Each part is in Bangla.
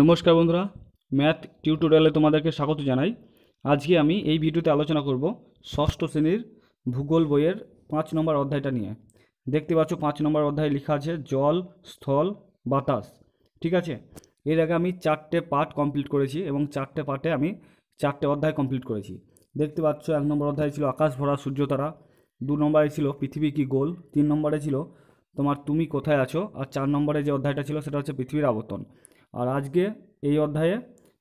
নমস্কার বন্ধুরা ম্যাথ টিউটোরিয়ালে তোমাদেরকে স্বাগত জানাই আজকে আমি এই ভিডিওতে আলোচনা করব ষষ্ঠ শ্রেণীর ভূগোল বইয়ের পাঁচ নম্বর অধ্যায়টা নিয়ে দেখতে পাচ্ছ পাঁচ নম্বর অধ্যায় লেখা আছে জল স্থল বাতাস ঠিক আছে এর আগে আমি চারটে পার্ট কমপ্লিট করেছি এবং চারটে পার্টে আমি চারটে অধ্যায় কমপ্লিট করেছি দেখতে পাচ্ছ এক নম্বর অধ্যায় ছিল আকাশ ভরা সূর্যতারা দু নম্বরে ছিল পৃথিবী কি গোল তিন নম্বরে ছিল তোমার তুমি কোথায় আছো আর চার নম্বরে যে অধ্যায়টা ছিল সেটা হচ্ছে পৃথিবীর আবর্তন আর আজকে এই অধ্যায়ে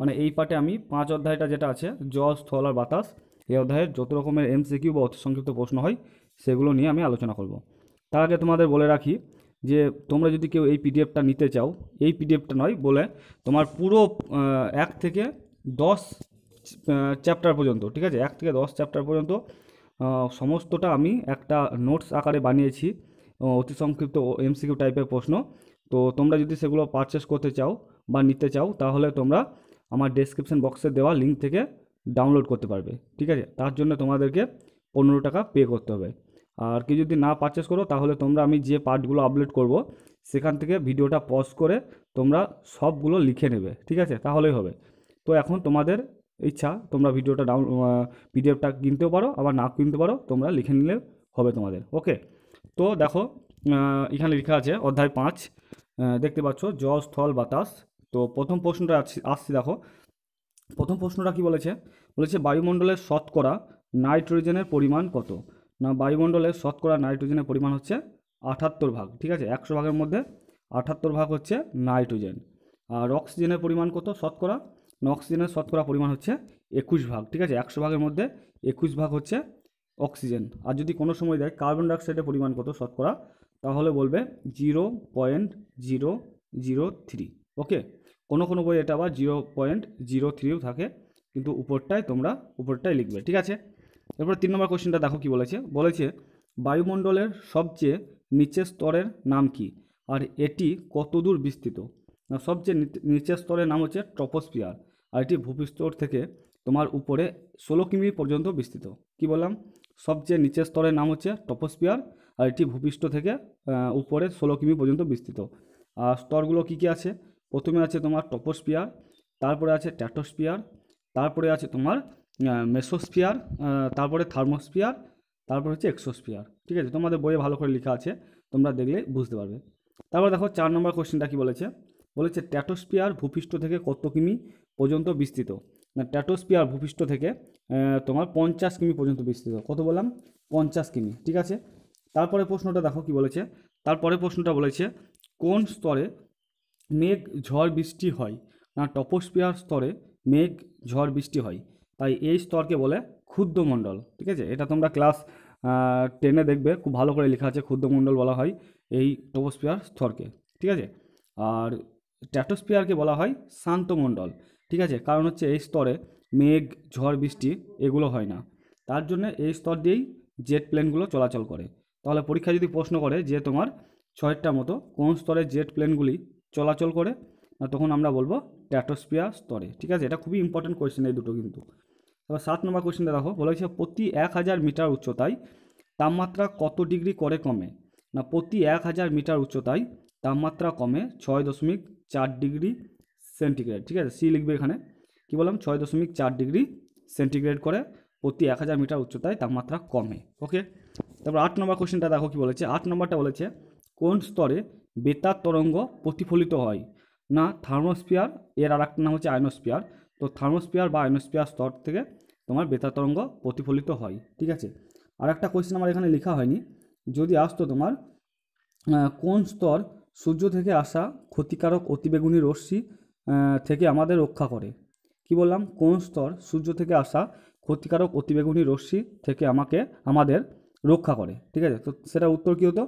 মানে এই পার্টে আমি পাঁচ অধ্যায়টা যেটা আছে জল স্থল আর বাতাস এই অধ্যায়ের যত রকমের এমসিকিউ বা অতি সংক্ষিপ্ত প্রশ্ন হয় সেগুলো নিয়ে আমি আলোচনা করব তার আগে তোমাদের বলে রাখি যে তোমরা যদি কেউ এই পিডিএফটা নিতে চাও এই পিডিএফটা নয় বলে তোমার পুরো এক থেকে দশ চ্যাপ্টার পর্যন্ত ঠিক আছে এক থেকে দশ চ্যাপ্টার পর্যন্ত সমস্তটা আমি একটা নোটস আকারে বানিয়েছি অতি সংক্ষিপ্ত এমসিকিউ টাইপের প্রশ্ন তো তোমরা যদি সেগুলো পারচেস করতে চাও বা নিতে চাও তাহলে তোমরা আমার ডেসক্রিপশান বক্সে দেওয়া লিঙ্ক থেকে ডাউনলোড করতে পারবে ঠিক আছে তার জন্য তোমাদেরকে পনেরো টাকা পে করতে হবে আর কেউ যদি না পারচেস করো তাহলে তোমরা আমি যে পার্টগুলো আপলোড করব সেখান থেকে ভিডিওটা পজ করে তোমরা সবগুলো লিখে নেবে ঠিক আছে তাহলেই হবে তো এখন তোমাদের ইচ্ছা তোমরা ভিডিওটা ডাউন পিডিএফটা কিনতেও পারো আবার না কিনতে পারো তোমরা লিখে নিলে হবে তোমাদের ওকে তো দেখো এখানে লেখা আছে অধ্যায় পাঁচ দেখতে পাচ্ছ জ স্থল বাতাস তো প্রথম প্রশ্নটা আসছি দেখো প্রথম প্রশ্নটা কি বলেছে বলেছে বায়ুমণ্ডলের শতকরা নাইট্রোজেনের পরিমাণ কত না বায়ুমণ্ডলের শতকরা নাইট্রোজেনের পরিমাণ হচ্ছে আটাত্তর ভাগ ঠিক আছে একশো ভাগের মধ্যে আটাত্তর ভাগ হচ্ছে নাইট্রোজেন আর অক্সিজেনের পরিমাণ কত শতকরা না অক্সিজেনের শতকরা পরিমাণ হচ্ছে একুশ ভাগ ঠিক আছে একশো ভাগের মধ্যে একুশ ভাগ হচ্ছে অক্সিজেন আর যদি কোনো সময় দেয় কার্বন ডাইঅক্সাইডের পরিমাণ কত শতকরা তাহলে বলবে zero point zero zero three okay কোনো কোনো বই এটা আবার জিরো পয়েন্ট জিরো থ্রিও থাকে কিন্তু উপরটায় তোমরা উপরটায় লিখবে ঠিক আছে এরপর তিন নম্বর কোশ্চেনটা দেখো কি বলেছে বলেছে বায়ুমণ্ডলের সবচেয়ে নিচের স্তরের নাম কি আর এটি কতদূর বিস্তৃত না সবচেয়ে নিচের স্তরের নাম হচ্ছে ট্রপোস্পিয়ার আর এটি ভূপৃষ্ঠর থেকে তোমার উপরে ষোলো কিমি পর্যন্ত বিস্তৃত কি বললাম সবচেয়ে নিচের স্তরের নাম হচ্ছে টপোস্পিয়ার আর এটি ভূপৃষ্ঠ থেকে উপরে ষোলো কিমি পর্যন্ত বিস্তৃত আর স্তরগুলো কী কী আছে প্রথমে আছে তোমার টপোস্পিয়ার তারপরে আছে ট্যাটোস্পিয়ার তারপরে আছে তোমার মেসোস্পিয়ার তারপরে থার্মোস্পিয়ার তারপরে হচ্ছে এক্সোস্পিয়ার ঠিক আছে তোমাদের বইয়ে ভালো করে লেখা আছে তোমরা দেখলে বুঝতে পারবে তারপর দেখো চার নম্বর কোশ্চেনটা কী বলেছে বলেছে ট্যাটোস্পিয়ার ভূপৃষ্ঠ থেকে কত কিমি পর্যন্ত বিস্তৃত না ট্যাটোস্পিয়ার ভূপৃষ্ঠ থেকে তোমার পঞ্চাশ কিমি পর্যন্ত বিস্তৃত কত বললাম পঞ্চাশ কিমি ঠিক আছে তারপরে প্রশ্নটা দেখো কি বলেছে তারপরে প্রশ্নটা বলেছে কোন স্তরে মেঘ ঝড় বৃষ্টি হয় না টপস্পিয়ার স্তরে মেঘ ঝড় বৃষ্টি হয় তাই এই স্তরকে বলে ক্ষুদ্রমণ্ডল ঠিক আছে এটা তোমরা ক্লাস টেনে দেখবে খুব ভালো করে লেখা আছে ক্ষুদ্রমণ্ডল বলা হয় এই টপোস্পিয়ার স্তরকে ঠিক আছে আর ট্যাটোস্পিয়ারকে বলা হয় শান্তমণ্ডল ঠিক আছে কারণ হচ্ছে এই স্তরে মেঘ ঝড় বৃষ্টি এগুলো হয় না তার জন্য এই স্তর দিয়েই জেট প্লেনগুলো চলাচল করে তাহলে পরীক্ষা যদি প্রশ্ন করে যে তোমার ছয়টা মতো কোন স্তরে জেট প্লেনগুলি চলাচল করে তখন আমরা বলবো ট্যাটোস্পিয়া স্তরে ঠিক আছে এটা খুবই ইম্পর্টেন্ট কোয়েশ্চেন এই দুটো কিন্তু এবার সাত নম্বর কোয়েশ্চেনটা দেখো বলেছে প্রতি এক হাজার মিটার উচ্চতায় তাপমাত্রা কত ডিগ্রি করে কমে না প্রতি এক হাজার মিটার উচ্চতায় তাপমাত্রা কমে ছয় দশমিক চার ডিগ্রি সেন্টিগ্রেড ঠিক আছে সি লিখবে এখানে কি বললাম ছয় দশমিক চার ডিগ্রি সেন্টিগ্রেড করে প্রতি এক হাজার মিটার উচ্চতায় তাপমাত্রা কমে ওকে তারপর আট নম্বর কোয়েশ্চেনটা দেখো কি বলেছে আট নম্বরটা বলেছে কোন স্তরে বেতার তরঙ্গ প্রতিফলিত হয় না থার্মোস্ফিয়ার এর আর একটা নাম হচ্ছে আয়নোস্ফিয়ার তো থার্মোস্ফিয়ার বা আয়নোস্ফিয়ার স্তর থেকে তোমার বেতার তরঙ্গ প্রতিফলিত হয় ঠিক আছে আর একটা কোয়েশ্চেন আমার এখানে লেখা হয়নি যদি আসতো তোমার কোন স্তর সূর্য থেকে আসা ক্ষতিকারক অতিবেগুনি রশ্মি থেকে আমাদের রক্ষা করে কি বললাম কোন স্তর সূর্য থেকে আসা ক্ষতিকারক অতিবেগুনি রশ্মি থেকে আমাকে আমাদের রক্ষা করে ঠিক আছে তো সেটার উত্তর কী হতো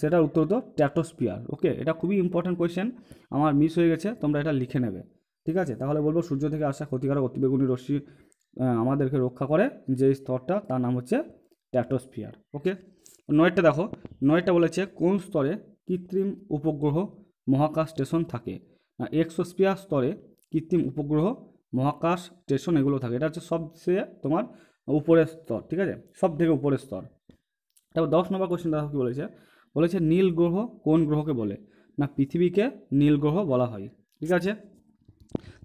সেটার উত্তর তো ট্যাটোস্পিয়ার ওকে এটা খুবই ইম্পর্ট্যান্ট কোয়েশ্চেন আমার মিস হয়ে গেছে তোমরা এটা লিখে নেবে ঠিক আছে তাহলে বলবো সূর্য থেকে আসা ক্ষতিকারক অতিবেগুনি রশ্মি আমাদেরকে রক্ষা করে যে স্তরটা তার নাম হচ্ছে ট্যাটোস্পিয়ার ওকে নয়টা দেখো নয়টা বলেছে কোন স্তরে কৃত্রিম উপগ্রহ মহাকাশ স্টেশন থাকে না এক্সোস্পিয়ার স্তরে কৃত্রিম উপগ্রহ মহাকাশ স্টেশন এগুলো থাকে এটা হচ্ছে সবচেয়ে তোমার উপরের স্তর ঠিক আছে সব থেকে উপরের স্তর তারপর দশ নম্বর কোয়েশ্চেন দেখো কী বলেছে বলেছে নীল গ্রহ কোন গ্রহকে বলে না পৃথিবীকে নীল গ্রহ বলা হয় ঠিক আছে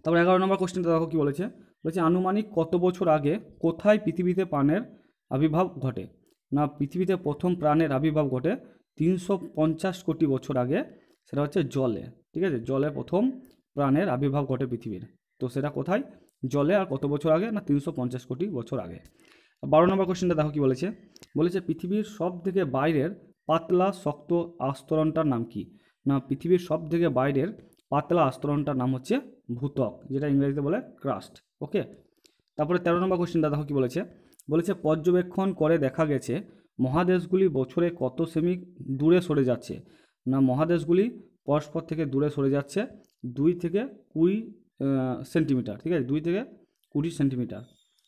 তারপর এগারো নম্বর কোশ্চেনটা দেখো কি বলেছে বলেছে আনুমানিক কত বছর আগে কোথায় পৃথিবীতে প্রাণের আবির্ভাব ঘটে না পৃথিবীতে প্রথম প্রাণের আবির্ভাব ঘটে তিনশো পঞ্চাশ কোটি বছর আগে সেটা হচ্ছে জলে ঠিক আছে জলে প্রথম প্রাণের আবির্ভাব ঘটে পৃথিবীর তো সেটা কোথায় জলে আর কত বছর আগে না তিনশো পঞ্চাশ কোটি বছর আগে বারো নম্বর কোশ্চেনটা দেখো কি বলেছে বলেছে পৃথিবীর সব থেকে বাইরের পাতলা শক্ত আস্তরণটার নাম কি না পৃথিবীর সব থেকে বাইরের পাতলা আস্তরণটার নাম হচ্ছে ভূতক যেটা ইংরেজিতে বলে ক্রাস্ট ওকে তারপরে তেরো নম্বর কোশ্চেন দাদা কি বলেছে বলেছে পর্যবেক্ষণ করে দেখা গেছে মহাদেশগুলি বছরে কত সেমি দূরে সরে যাচ্ছে না মহাদেশগুলি পরস্পর থেকে দূরে সরে যাচ্ছে দুই থেকে কুড়ি সেন্টিমিটার ঠিক আছে দুই থেকে কুড়ি সেন্টিমিটার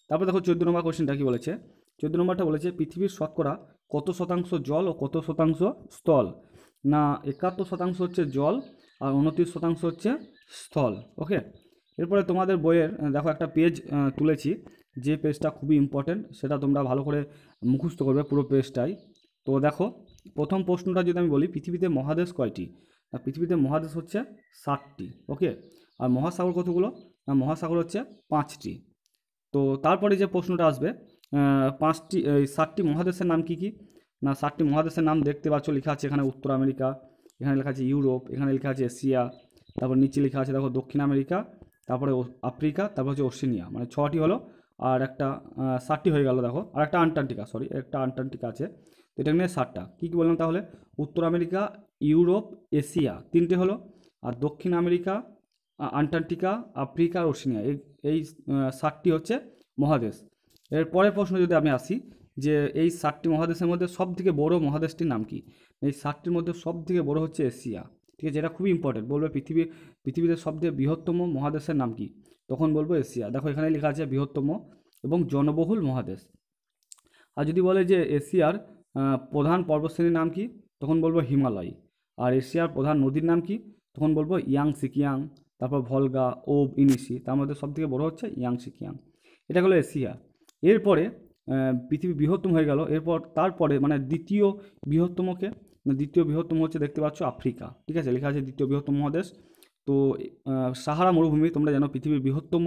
তারপর দেখো চোদ্দ নম্বর কোশ্চিনটা কী বলেছে চোদ্দ নম্বরটা বলেছে পৃথিবীর শতকরা কত শতাংশ জল ও কত শতাংশ স্থল না একাত্তর শতাংশ হচ্ছে জল আর উনত্রিশ শতাংশ হচ্ছে স্থল ওকে এরপরে তোমাদের বইয়ের দেখো একটা পেজ তুলেছি যে পেজটা খুবই ইম্পর্টেন্ট সেটা তোমরা ভালো করে মুখস্থ করবে পুরো পেজটাই তো দেখো প্রথম প্রশ্নটা যদি আমি বলি পৃথিবীতে মহাদেশ কয়টি না পৃথিবীতে মহাদেশ হচ্ছে ষাটটি ওকে আর মহাসাগর কতগুলো না মহাসাগর হচ্ছে পাঁচটি তো তারপরে যে প্রশ্নটা আসবে পাঁচটি এই সাতটি মহাদেশের নাম কি কি না সাতটি মহাদেশের নাম দেখতে পাচ্ছ লেখা আছে এখানে উত্তর আমেরিকা এখানে লেখা আছে ইউরোপ এখানে লেখা আছে এশিয়া তারপর নিচে লেখা আছে দেখো দক্ষিণ আমেরিকা তারপরে আফ্রিকা তারপর হচ্ছে ওশিনিয়া মানে ছটি হলো আর একটা ষাটটি হয়ে গেল দেখো আর একটা আন্টার্কটিকা সরি একটা আন্টার্কটিকা আছে তো এটা নিয়ে ষাটটা কী কী বললাম তাহলে উত্তর আমেরিকা ইউরোপ এশিয়া তিনটে হলো আর দক্ষিণ আমেরিকা আন্টার্কটিকা আফ্রিকা আর ওশিনিয়া এই এই ষাটটি হচ্ছে মহাদেশ এর পরের প্রশ্ন যদি আমি আসি যে এই সাতটি মহাদেশের মধ্যে সবথেকে বড় মহাদেশটির নাম কি এই সাতটির মধ্যে সবথেকে বড় হচ্ছে এশিয়া ঠিক আছে এটা খুবই ইম্পর্টেন্ট বলবে পৃথিবী পৃথিবীতে সবথেকে বৃহত্তম মহাদেশের নাম কি তখন বলবো এশিয়া দেখো এখানে লেখা আছে বৃহত্তম এবং জনবহুল মহাদেশ আর যদি বলে যে এশিয়ার প্রধান পর্বশ্রেণীর নাম কি তখন বলবো হিমালয় আর এশিয়ার প্রধান নদীর নাম কি তখন বলবো ইয়াং সিকিয়াং তারপর ভলগা ওব ইনিসি তার মধ্যে সবথেকে বড় হচ্ছে ইয়াং সিকিয়াং এটা হলো এশিয়া এরপরে পৃথিবী বৃহত্তম হয়ে গেল এরপর তারপরে মানে দ্বিতীয় বৃহত্তমকে মানে দ্বিতীয় বৃহত্তম হচ্ছে দেখতে পাচ্ছ আফ্রিকা ঠিক আছে লেখা আছে দ্বিতীয় বৃহত্তম মহাদেশ তো সাহারা মরুভূমি তোমরা জানো পৃথিবীর বৃহত্তম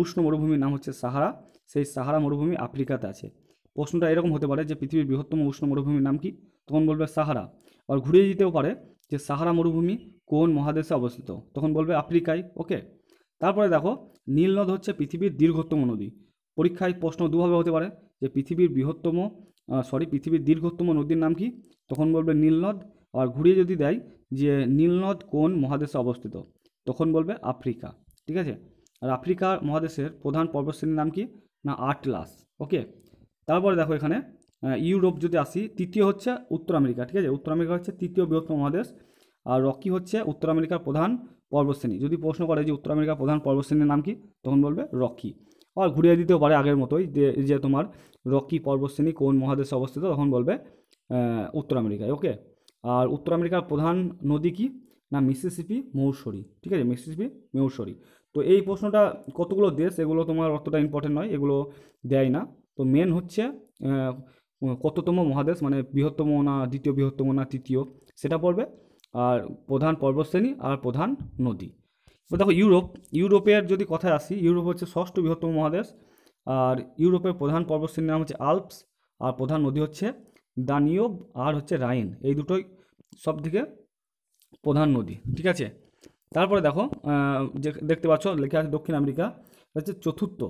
উষ্ণ মরুভূমির নাম হচ্ছে সাহারা সেই সাহারা মরুভূমি আফ্রিকাতে আছে প্রশ্নটা এরকম হতে পারে যে পৃথিবীর বৃহত্তম উষ্ণ মরুভূমির নাম কি তখন বলবে সাহারা আর ঘুরিয়ে দিতেও পারে যে সাহারা মরুভূমি কোন মহাদেশে অবস্থিত তখন বলবে আফ্রিকায় ওকে তারপরে দেখো নীলনদ হচ্ছে পৃথিবীর দীর্ঘতম নদী পরীক্ষায় প্রশ্ন দুভাবে হতে পারে যে পৃথিবীর বৃহত্তম সরি পৃথিবীর দীর্ঘতম নদীর নাম কি তখন বলবে নীলনদ আর ঘুরিয়ে যদি দেয় যে নীলনদ কোন মহাদেশে অবস্থিত তখন বলবে আফ্রিকা ঠিক আছে আর আফ্রিকা মহাদেশের প্রধান পর্বশ্রেণীর নাম কি না আটলাস ওকে তারপরে দেখো এখানে ইউরোপ যদি আসি তৃতীয় হচ্ছে উত্তর আমেরিকা ঠিক আছে উত্তর আমেরিকা হচ্ছে তৃতীয় বৃহত্তম মহাদেশ আর রকি হচ্ছে উত্তর আমেরিকার প্রধান পর্বশ্রেণী যদি প্রশ্ন করে যে উত্তর আমেরিকার প্রধান পর্বশ্রেণীর নাম কি তখন বলবে রকি আর ঘুরিয়ে দিতেও পারে আগের মতোই যে যে তোমার রকি পর্বশ্রেণী কোন মহাদেশে অবস্থিত তখন বলবে উত্তর আমেরিকায় ওকে আর উত্তর আমেরিকার প্রধান নদী কি না মিসিসিপি মৌসরি ঠিক আছে মিসিসিপি মৌসরি তো এই প্রশ্নটা কতগুলো দেশ এগুলো তোমার অতটা ইম্পর্টেন্ট নয় এগুলো দেয় না তো মেন হচ্ছে কততম মহাদেশ মানে বৃহত্তম না দ্বিতীয় বৃহত্তম না তৃতীয় সেটা পড়বে আর প্রধান পর্বতশ্রেণী আর প্রধান নদী দেখো ইউরোপ ইউরোপের যদি কথায় আসি ইউরোপ হচ্ছে ষষ্ঠ বৃহত্তম মহাদেশ আর ইউরোপের প্রধান পর্বতশ্রেণীর নাম হচ্ছে আলপস আর প্রধান নদী হচ্ছে দানিও আর হচ্ছে রাইন এই দুটোই সব থেকে প্রধান নদী ঠিক আছে তারপরে দেখো যে দেখতে পাচ্ছ লেখা আছে দক্ষিণ আমেরিকা হচ্ছে চতুর্থ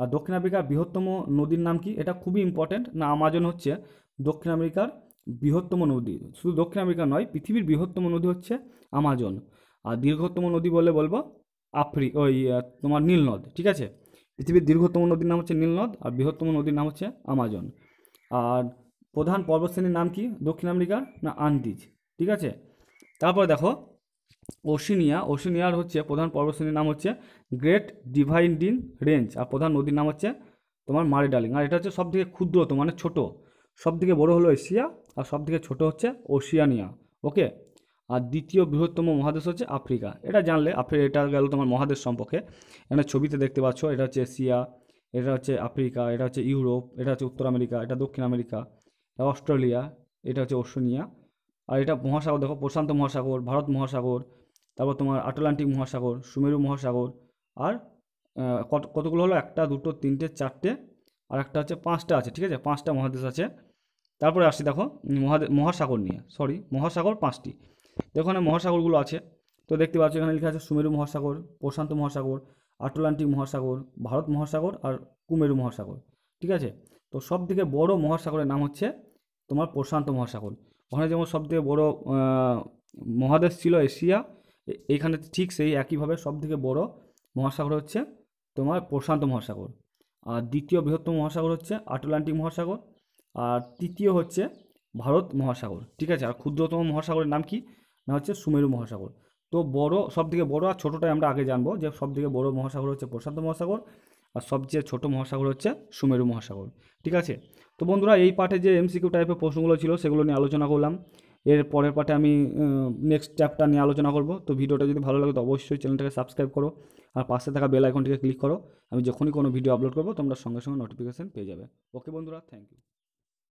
আর দক্ষিণ আমেরিকার বৃহত্তম নদীর নাম কি এটা খুবই ইম্পর্ট্যান্ট না আমাজন হচ্ছে দক্ষিণ আমেরিকার বৃহত্তম নদী শুধু দক্ষিণ আমেরিকা নয় পৃথিবীর বৃহত্তম নদী হচ্ছে আমাজন আর দীর্ঘতম নদী বলে বলবো আফ্রি ওই তোমার নীল নদ ঠিক আছে পৃথিবীর দীর্ঘতম নদীর নাম হচ্ছে নীল নদ আর বৃহত্তম নদীর নাম হচ্ছে আমাজন আর প্রধান পর্বতশ্রেণীর নাম কি দক্ষিণ আমেরিকার না আন্দিজ ঠিক আছে তারপর দেখো ওশিনিয়া ওশিনিয়ার হচ্ছে প্রধান পর্বতশ্রেণীর নাম হচ্ছে গ্রেট ডিভাইন্ডিন রেঞ্জ আর প্রধান নদীর নাম হচ্ছে তোমার মারে ডালিং আর এটা হচ্ছে সবথেকে ক্ষুদ্রত মানে ছোট সবথেকে বড় হলো এশিয়া আর সবথেকে ছোট হচ্ছে ওশিয়ানিয়া ওকে আর দ্বিতীয় বৃহত্তম মহাদেশ হচ্ছে আফ্রিকা এটা জানলে আফ্রিকা এটা গেল তোমার মহাদেশ সম্পর্কে এখানে ছবিতে দেখতে পাচ্ছ এটা হচ্ছে এশিয়া এটা হচ্ছে আফ্রিকা এটা হচ্ছে ইউরোপ এটা হচ্ছে উত্তর আমেরিকা এটা দক্ষিণ আমেরিকা এটা অস্ট্রেলিয়া এটা হচ্ছে ওশনিয়া আর এটা মহাসাগর দেখো প্রশান্ত মহাসাগর ভারত মহাসাগর তারপর তোমার আটলান্টিক মহাসাগর সুমেরু মহাসাগর আর কত কতগুলো হলো একটা দুটো তিনটে চারটে আর একটা হচ্ছে পাঁচটা আছে ঠিক আছে পাঁচটা মহাদেশ আছে তারপরে আসছি দেখো মহাসাগর নিয়ে সরি মহাসাগর পাঁচটি এখানে মহাসাগরগুলো আছে তো দেখতে পাচ্ছ এখানে লেখা আছে সুমেরু মহাসাগর প্রশান্ত মহাসাগর আটলান্টিক মহাসাগর ভারত মহাসাগর আর কুমেরু মহাসাগর ঠিক আছে তো সব থেকে বড় মহাসাগরের নাম হচ্ছে তোমার প্রশান্ত মহাসাগর ওখানে যেমন সবথেকে থেকে বড় মহাদেশ ছিল এশিয়া এইখানে ঠিক সেই একইভাবে সব থেকে বড় মহাসাগর হচ্ছে তোমার প্রশান্ত মহাসাগর আর দ্বিতীয় বৃহত্তম মহাসাগর হচ্ছে আটলান্টিক মহাসাগর আর তৃতীয় হচ্ছে ভারত মহাসাগর ঠিক আছে আর ক্ষুদ্রতম মহাসাগরের নাম কি না মানে হচ্ছে সুমেরু মহাসাগর তো বড় সবথেকে বড় আর ছোটোটাই আমরা আগে জানবো যে সবথেকে বড় মহাসাগর হচ্ছে প্রশান্ত মহাসাগর আর সবচেয়ে ছোট মহাসাগর হচ্ছে সুমেরু মহাসাগর ঠিক আছে তো বন্ধুরা এই পাঠে যে এমসিকিউ টাইপের প্রশ্নগুলো ছিল সেগুলো নিয়ে আলোচনা করলাম এর পরের পাঠে আমি নেক্সট চ্যাপ্টার নিয়ে আলোচনা করব তো ভিডিওটা যদি ভালো লাগে তো অবশ্যই চ্যানেলটাকে সাবস্ক্রাইব করো আর পাশে থাকা বেল আইকনটিকে ক্লিক করো আমি যখনই কোনো ভিডিও আপলোড করবো তোমরা সঙ্গে সঙ্গে নোটিফিকেশান পেয়ে যাবে ওকে বন্ধুরা থ্যাংক ইউ